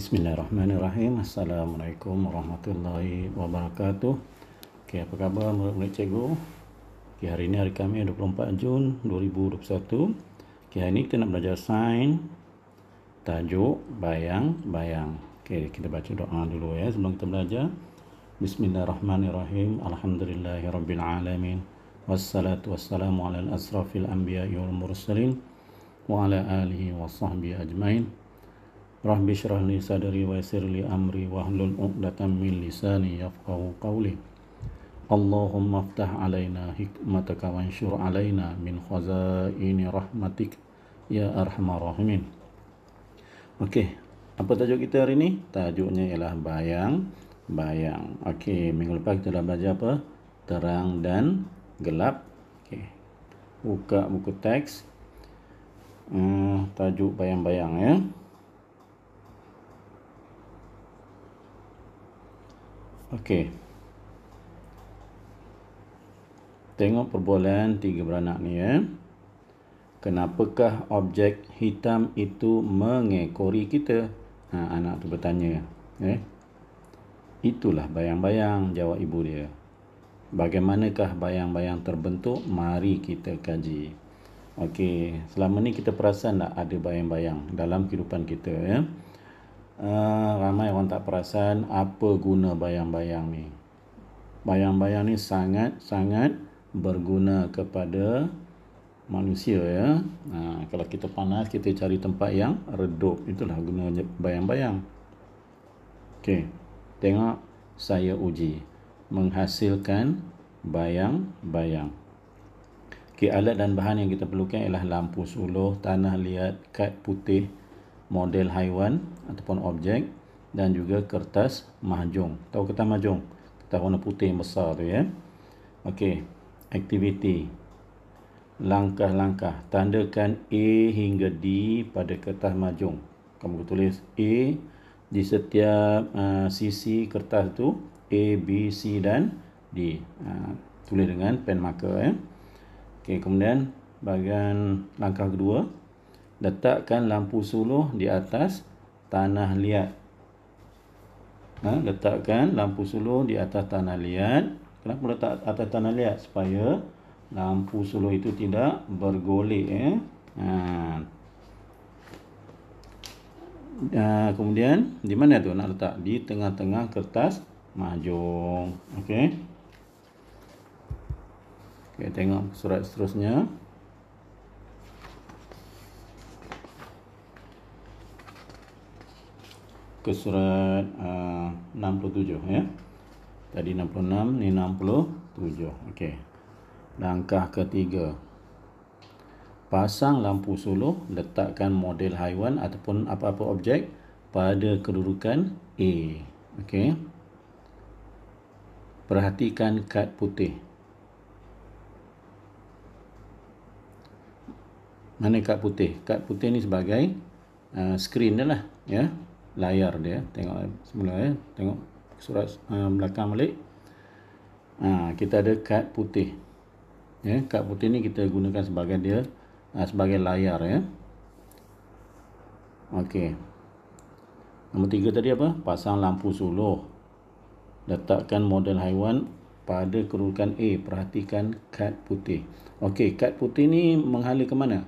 Bismillahirrahmanirrahim. Assalamualaikum warahmatullahi wabarakatuh. Okey, apa khabar murid-murid cikgu? Okey, hari ini hari kami 24 Jun 2021. Okey, hari ini kita nak belajar sign, tajuk bayang-bayang. Okey, kita baca doa dulu ya sebelum kita belajar. Bismillahirrahmanirrahim. Alhamdulillahirabbil alamin. Wassalatu wassalamu ala al-asrafil anbiya'i wal mursalin wa ala alihi wa sahbihi ajmain. Rabbi syrah li sadri wa yasir li amri wa hlul uqdatan min lisani yafqahu qawli Allahumma aftah alayna hikmataka wa ansyur alayna min khazaini rahmatik ya arhamar rahimin apa tajuk kita hari ini? Tajuknya ialah bayang Bayang Okey, minggu lepas kita dah belajar apa? Terang dan gelap Okey, buka buku teks hmm, Tajuk bayang-bayang ya Okey. Tengok perbualan tiga beranak ni ya. Kenapakah objek hitam itu mengekori kita? Ha, anak tu bertanya. Eh? Itulah bayang-bayang, jawab ibu dia. Bagaimanakah bayang-bayang terbentuk? Mari kita kaji. Okey, selama ni kita perasan tak ada bayang-bayang dalam kehidupan kita ya. Eh? Ah, ramai orang tak perasan apa guna bayang-bayang ni. Bayang-bayang ni sangat-sangat berguna kepada manusia ya. Ha, kalau kita panas, kita cari tempat yang redup. Itulah guna bayang-bayang. Okey, tengok saya uji. Menghasilkan bayang-bayang. Okey, alat dan bahan yang kita perlukan ialah lampu suluh, tanah liat, kad putih, model haiwan ataupun objek dan juga kertas mahjong. Tahu kertas mahjong? Kertas warna putih besar tu ya. Okey, aktiviti. Langkah-langkah. Tandakan A hingga D pada kertas mahjong. Kamu tulis A di setiap uh, sisi kertas tu A, B, C dan D. Uh, tulis dengan pen marker ya. Okey, kemudian bahagian langkah kedua letakkan lampu suluh di atas tanah liat. Ha, letakkan lampu suluh di atas tanah liat. Kenapa letak atas tanah liat? Supaya lampu suluh itu tidak bergolek. Ya. Ha. Ha, kemudian, di mana tu nak letak? Di tengah-tengah kertas mahjong. Okey. Okay, tengok surat seterusnya. ke surat uh, 67 ya. Tadi 66 ni 67. Okey. Langkah ketiga. Pasang lampu suluh, letakkan model haiwan ataupun apa-apa objek pada kedudukan A. Okey. Perhatikan kad putih. Mana kad putih? Kad putih ni sebagai uh, screen dia lah. Ya layar dia tengok eh, semula ya tengok surat um, belakang balik ha, kita ada kad putih ya kad putih ni kita gunakan sebagai dia uh, sebagai layar ya okey nombor tiga tadi apa pasang lampu suluh letakkan model haiwan pada kerudukan A perhatikan kad putih okey kad putih ni menghala ke mana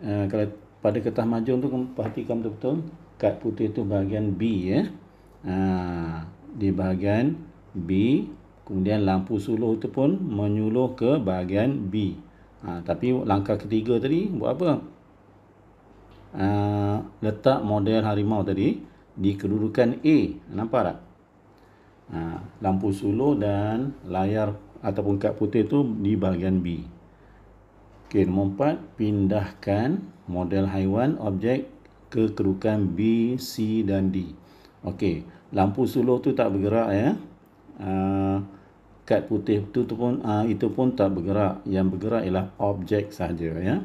uh, kalau pada kertas majun tu perhatikan betul-betul kad putih itu bahagian B ya. Ha, di bahagian B kemudian lampu suluh itu pun menyuluh ke bahagian B ha, tapi langkah ketiga tadi buat apa ha, letak model harimau tadi di kedudukan A nampak tak ha, lampu suluh dan layar ataupun kad putih itu di bahagian B Okey, nombor empat, pindahkan model haiwan objek kekerukan B, C dan D. Okey, lampu suluh tu tak bergerak ya. Uh, kad putih tu, tu pun uh, itu pun tak bergerak. Yang bergerak ialah objek saja ya.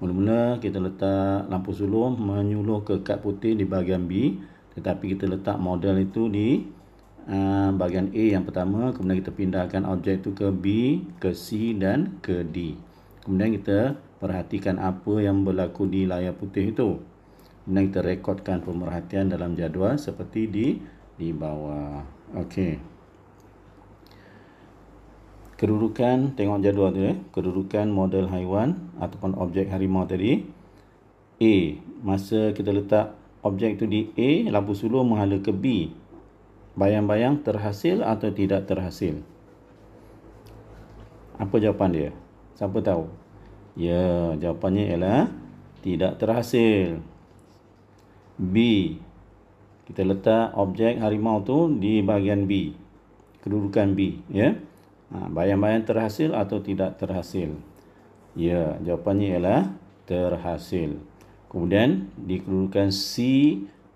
Mula-mula kita letak lampu suluh menyuluh ke kad putih di bahagian B, tetapi kita letak model itu di uh, bahagian A yang pertama, kemudian kita pindahkan objek itu ke B, ke C dan ke D. Kemudian kita perhatikan apa yang berlaku di layar putih itu dan kita rekodkan pemerhatian dalam jadual seperti di di bawah. Okey. Kedudukan tengok jadual tu eh. Kedudukan model haiwan ataupun objek harimau tadi A. Masa kita letak objek tu di A, lampu suluh menghala ke B. Bayang-bayang terhasil atau tidak terhasil? Apa jawapan dia? Siapa tahu? Ya, jawapannya ialah tidak terhasil. B kita letak objek harimau tu di bahagian B kedudukan B ya ha, bayang-bayang terhasil atau tidak terhasil ya jawapannya ialah terhasil kemudian di kedudukan C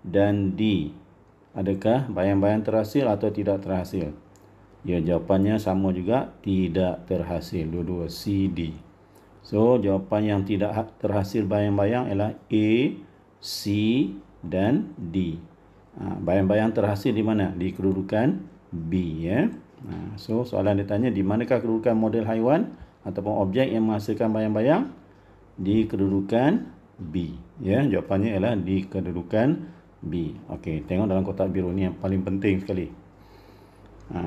dan D adakah bayang-bayang terhasil atau tidak terhasil ya jawapannya sama juga tidak terhasil dua-dua C D so jawapan yang tidak ha- terhasil bayang-bayang ialah A C dan D. Ha, bayang-bayang terhasil di mana? Di kedudukan B. Ya. Ha, so, soalan dia tanya, di manakah kedudukan model haiwan ataupun objek yang menghasilkan bayang-bayang? Di kedudukan B. Ya, jawapannya ialah di kedudukan B. Okey, tengok dalam kotak biru ni yang paling penting sekali. Ha,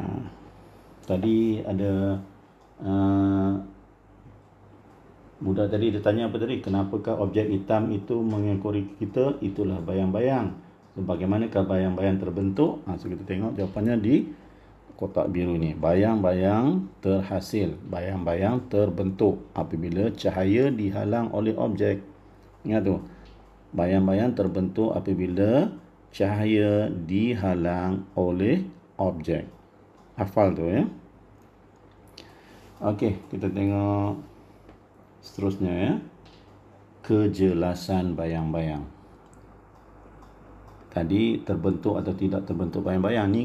tadi ada uh, Budak tadi dia tanya apa tadi? Kenapakah objek hitam itu mengekori kita? Itulah bayang-bayang. So, bagaimanakah bayang-bayang terbentuk? Ha, so, kita tengok jawapannya di kotak biru ni. Bayang-bayang terhasil. Bayang-bayang terbentuk apabila cahaya dihalang oleh objek. Ingat tu. Bayang-bayang terbentuk apabila cahaya dihalang oleh objek. Hafal tu ya. Okey, kita tengok seterusnya ya kejelasan bayang-bayang tadi terbentuk atau tidak terbentuk bayang-bayang ni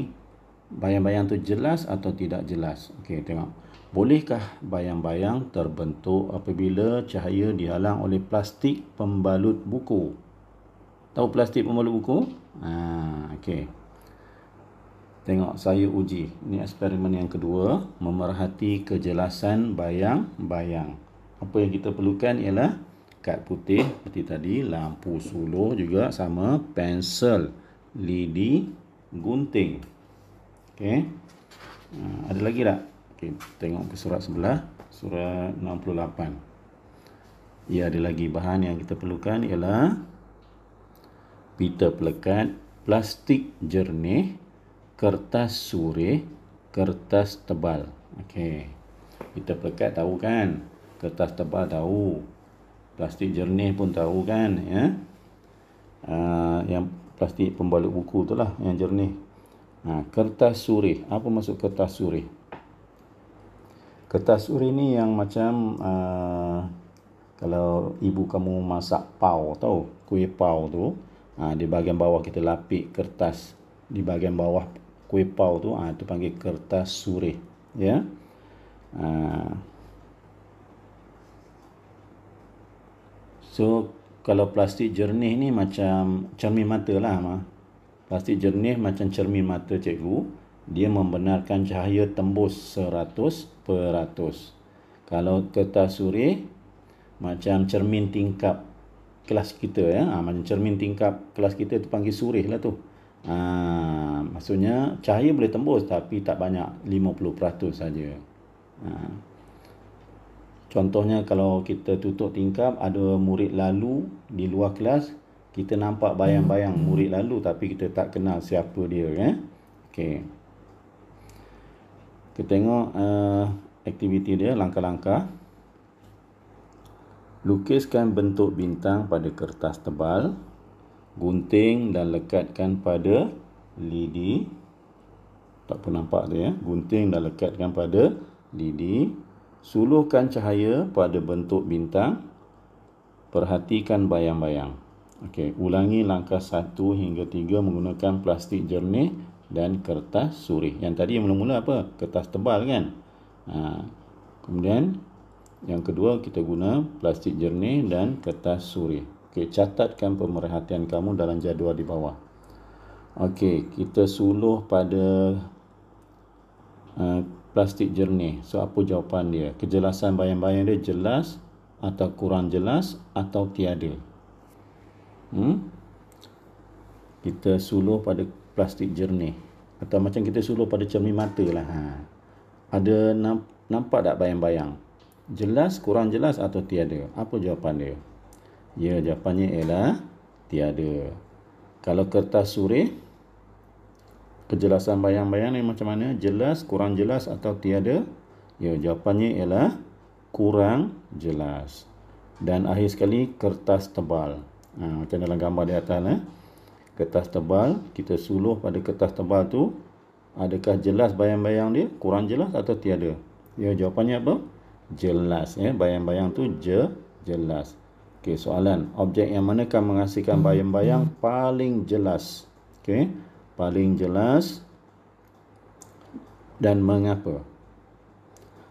bayang-bayang tu jelas atau tidak jelas okey tengok bolehkah bayang-bayang terbentuk apabila cahaya dihalang oleh plastik pembalut buku tahu plastik pembalut buku ha okey Tengok saya uji. Ini eksperimen yang kedua, memerhati kejelasan bayang-bayang apa yang kita perlukan ialah kad putih seperti tadi, lampu solo juga sama, pensel, lidi, gunting. Okey. Uh, ada lagi tak? Okey, tengok ke surat sebelah, surat 68. Ya, ada lagi bahan yang kita perlukan ialah pita pelekat, plastik jernih, kertas surih, kertas tebal. Okey. Pita pelekat tahu kan? kertas tebal tahu plastik jernih pun tahu kan ya uh, yang plastik pembalut buku tu lah yang jernih ha, kertas suri apa maksud kertas suri? kertas suri ni yang macam uh, kalau ibu kamu masak pau tahu kuih pau tu ha, di bahagian bawah kita lapik kertas di bahagian bawah kuih pau tu ha, tu panggil kertas suri ya yeah? ha, So kalau plastik jernih ni macam cermin mata lah ma. Plastik jernih macam cermin mata cikgu. Dia membenarkan cahaya tembus seratus peratus. Kalau kertas suri macam cermin tingkap kelas kita ya. Ha, macam cermin tingkap kelas kita tu panggil surih lah tu. Ha, maksudnya cahaya boleh tembus tapi tak banyak 50% saja. Ha. Contohnya kalau kita tutup tingkap ada murid lalu di luar kelas kita nampak bayang-bayang hmm. murid lalu tapi kita tak kenal siapa dia eh. Okey. Kita tengok uh, aktiviti dia langkah-langkah. Lukiskan bentuk bintang pada kertas tebal. Gunting dan lekatkan pada lidi. Tak pernah nampak dia ya. Gunting dan lekatkan pada lidi. Suluhkan cahaya pada bentuk bintang. Perhatikan bayang-bayang. Okey, ulangi langkah 1 hingga 3 menggunakan plastik jernih dan kertas suri. Yang tadi yang mula-mula apa? Kertas tebal kan? Ha. Kemudian yang kedua kita guna plastik jernih dan kertas suri. Okey, catatkan pemerhatian kamu dalam jadual di bawah. Okey, kita suluh pada uh, plastik jernih. So apa jawapan dia? Kejelasan bayang-bayang dia jelas atau kurang jelas atau tiada. Hmm? Kita suluh pada plastik jernih atau macam kita suluh pada cermin mata lah. Ha. Ada nampak tak bayang-bayang? Jelas, kurang jelas atau tiada? Apa jawapan dia? Ya, jawapannya ialah tiada. Kalau kertas suri Kejelasan bayang-bayang ni macam mana? Jelas, kurang jelas atau tiada? Ya, jawapannya ialah kurang jelas. Dan akhir sekali, kertas tebal. Ha, macam dalam gambar di atas. Eh? Kertas tebal, kita suluh pada kertas tebal tu. Adakah jelas bayang-bayang dia? Kurang jelas atau tiada? Ya, jawapannya apa? Jelas. Eh? Bayang-bayang tu je, jelas. Okay soalan. Objek yang manakah menghasilkan bayang-bayang paling jelas? Okay paling jelas dan mengapa?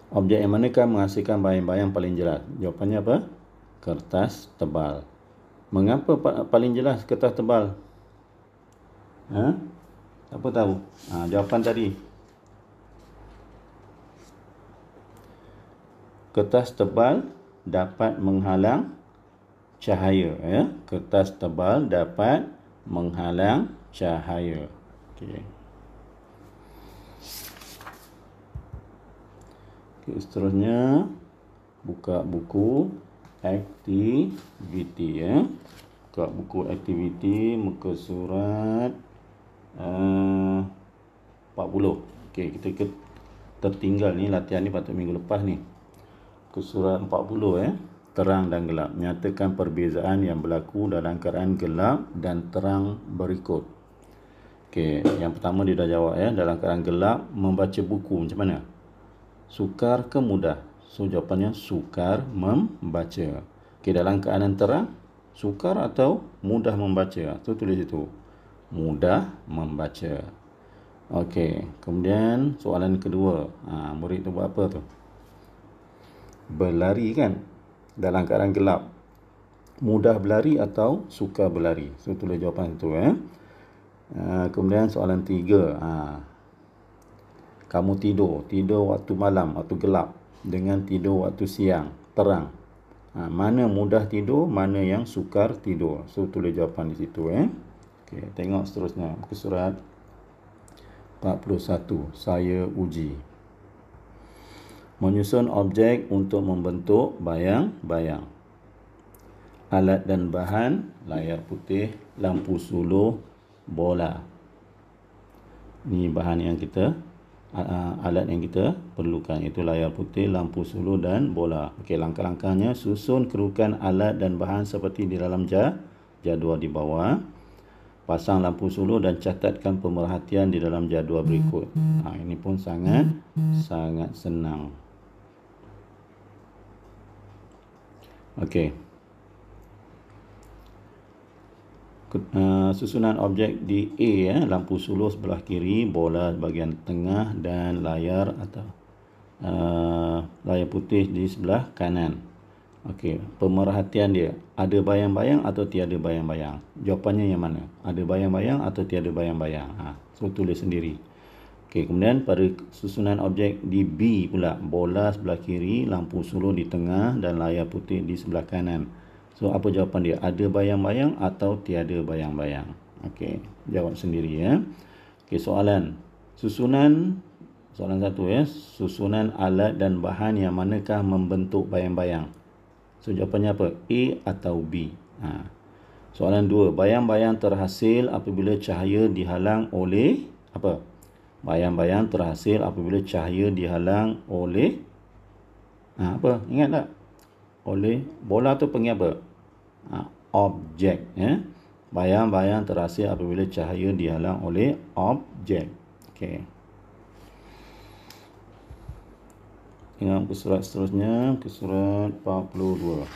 Objek yang manakah menghasilkan bayang-bayang paling jelas? Jawapannya apa? Kertas tebal. Mengapa paling jelas kertas tebal? Ha? Siapa tahu? Ha, jawapan tadi. Kertas tebal dapat menghalang cahaya. Ya? Kertas tebal dapat menghalang cahaya. Okey. Okay, seterusnya buka buku aktiviti ya. Eh. Buka buku aktiviti muka surat eh, uh, 40. Okey, kita ke tertinggal ni latihan ni patut minggu lepas ni. Ke surat 40 eh. Ya. Terang dan gelap. Nyatakan perbezaan yang berlaku dalam keadaan gelap dan terang berikut. Okey, yang pertama dia dah jawab ya dalam keadaan gelap membaca buku macam mana? Sukar ke mudah? So jawapannya sukar membaca. Okey, dalam keadaan terang sukar atau mudah membaca? Tu tulis itu. Mudah membaca. Okey, kemudian soalan kedua. Ha, murid tu buat apa tu? Berlari kan? Dalam keadaan gelap. Mudah berlari atau suka berlari? So, tulis jawapan tu. Eh? Ah, kemudian soalan tiga. Ha. Kamu tidur. Tidur waktu malam, waktu gelap. Dengan tidur waktu siang, terang. Ha. Mana mudah tidur, mana yang sukar tidur. So, tulis jawapan di situ. Eh. Okay. Tengok seterusnya. Buka surat 41. Saya uji. Menyusun objek untuk membentuk bayang-bayang. Alat dan bahan, layar putih, lampu suluh, bola. Ini bahan yang kita alat yang kita perlukan itu layar putih, lampu sulu dan bola. Okey, langkah-langkahnya susun kerukan alat dan bahan seperti di dalam jadual di bawah. Pasang lampu sulu dan catatkan pemerhatian di dalam jadual berikut. Hmm. Ha, ini pun sangat sangat senang. Okey. Eh, susunan objek di A ya lampu suluh sebelah kiri bola bagian tengah dan layar atau uh, layar putih di sebelah kanan okey pemerhatian dia ada bayang-bayang atau tiada bayang-bayang jawapannya yang mana ada bayang-bayang atau tiada bayang-bayang ha so tulis sendiri okey kemudian pada susunan objek di B pula bola sebelah kiri lampu suluh di tengah dan layar putih di sebelah kanan So apa jawapan dia? Ada bayang-bayang atau tiada bayang-bayang? Okey, jawab sendiri ya. Okey, soalan. Susunan soalan satu ya, susunan alat dan bahan yang manakah membentuk bayang-bayang? So jawapannya apa? A atau B? Ha. Soalan dua, bayang-bayang terhasil apabila cahaya dihalang oleh apa? Bayang-bayang terhasil apabila cahaya dihalang oleh ha, apa? Ingat tak? Oleh bola tu pengi apa? Ah, objek ya bayang-bayang terhasil apabila cahaya dihalang oleh objek okey dengan ke surat seterusnya ke surat 42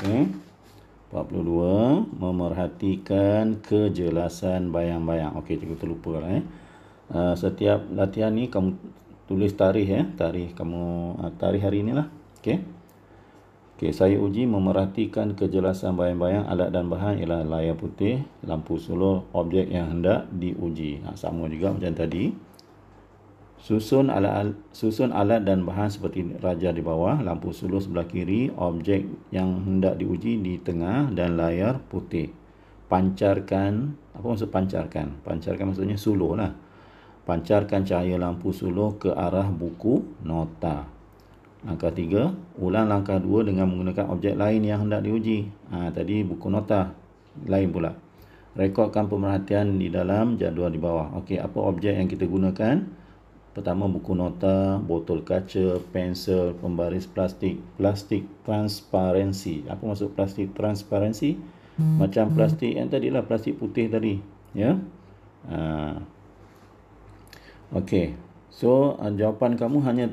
okey 42 memerhatikan kejelasan bayang-bayang okey cikgu terlupa lah, eh ah, setiap latihan ni kamu tulis tarikh ya tarikh kamu ah, tarikh hari inilah okey Okey, saya uji memerhatikan kejelasan bayang-bayang alat dan bahan ialah layar putih, lampu solo, objek yang hendak diuji. Ha, sama juga macam tadi. Susun alat, susun alat dan bahan seperti raja di bawah, lampu solo sebelah kiri, objek yang hendak diuji di tengah dan layar putih. Pancarkan, apa maksud pancarkan? Pancarkan maksudnya solo lah. Pancarkan cahaya lampu solo ke arah buku nota. Langkah tiga, ulang langkah dua dengan menggunakan objek lain yang hendak diuji. Ha, tadi buku nota lain pula. Rekodkan pemerhatian di dalam jadual di bawah. Okey, apa objek yang kita gunakan? Pertama, buku nota, botol kaca, pensel, pembaris plastik, plastik transparansi. Apa maksud plastik transparansi? Hmm. Macam plastik yang tadi lah, plastik putih tadi. Ya? Yeah? Ha. Okey. So, ah, jawapan kamu hanya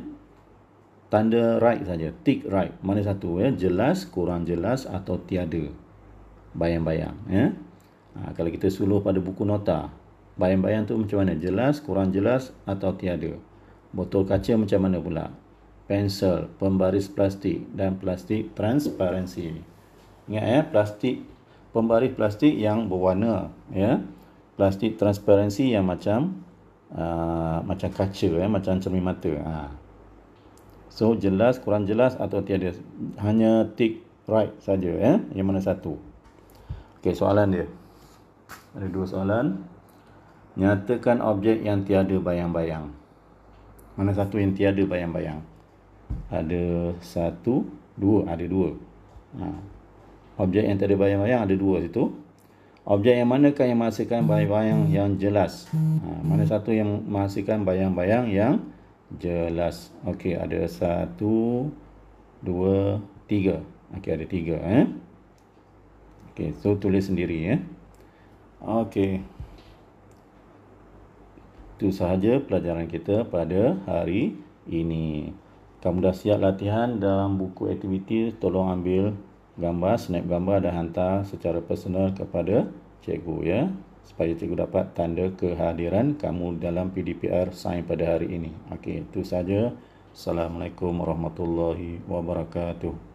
tanda right saja tick right mana satu ya jelas kurang jelas atau tiada bayang-bayang ya ha, kalau kita suluh pada buku nota bayang-bayang tu macam mana jelas kurang jelas atau tiada botol kaca macam mana pula pensel pembaris plastik dan plastik transparansi ingat ya plastik pembaris plastik yang berwarna ya plastik transparansi yang macam uh, macam kaca ya macam cermin mata ha. So jelas, kurang jelas atau tiada. Hanya tick right saja ya. Eh? Yang mana satu. Okey, soalan dia. Ada dua soalan. Nyatakan objek yang tiada bayang-bayang. Mana satu yang tiada bayang-bayang? Ada satu, dua. Ada dua. Ha. Objek yang tiada bayang-bayang ada dua situ. Objek yang manakah yang menghasilkan bayang-bayang yang jelas? Ha. Mana satu yang menghasilkan bayang-bayang yang jelas. Okey, ada satu, dua, tiga. Okey, ada tiga. eh. Okey, so tulis sendiri ya. Eh? Okey. Itu sahaja pelajaran kita pada hari ini. Kamu dah siap latihan dalam buku aktiviti, tolong ambil gambar, snap gambar dan hantar secara personal kepada cikgu ya. Yeah? supaya cikgu dapat tanda kehadiran kamu dalam PDPR sign pada hari ini. Okey, itu saja. Assalamualaikum warahmatullahi wabarakatuh.